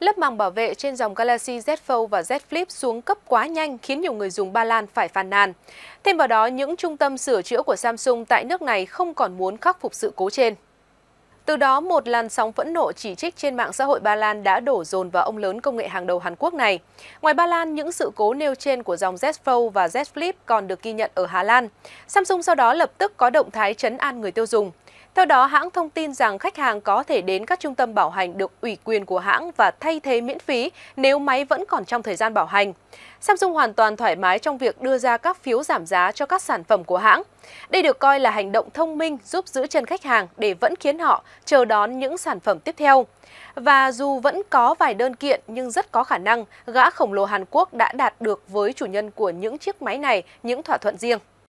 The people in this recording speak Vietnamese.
Lớp màng bảo vệ trên dòng Galaxy Z Fold và Z Flip xuống cấp quá nhanh khiến nhiều người dùng Ba Lan phải phàn nàn. Thêm vào đó, những trung tâm sửa chữa của Samsung tại nước này không còn muốn khắc phục sự cố trên. Từ đó, một làn sóng phẫn nộ chỉ trích trên mạng xã hội Ba Lan đã đổ dồn vào ông lớn công nghệ hàng đầu Hàn Quốc này. Ngoài Ba Lan, những sự cố nêu trên của dòng Z Fold và Z Flip còn được ghi nhận ở Hà Lan. Samsung sau đó lập tức có động thái chấn an người tiêu dùng. Theo đó, hãng thông tin rằng khách hàng có thể đến các trung tâm bảo hành được ủy quyền của hãng và thay thế miễn phí nếu máy vẫn còn trong thời gian bảo hành. Samsung hoàn toàn thoải mái trong việc đưa ra các phiếu giảm giá cho các sản phẩm của hãng. Đây được coi là hành động thông minh giúp giữ chân khách hàng để vẫn khiến họ chờ đón những sản phẩm tiếp theo. Và dù vẫn có vài đơn kiện nhưng rất có khả năng gã khổng lồ Hàn Quốc đã đạt được với chủ nhân của những chiếc máy này những thỏa thuận riêng.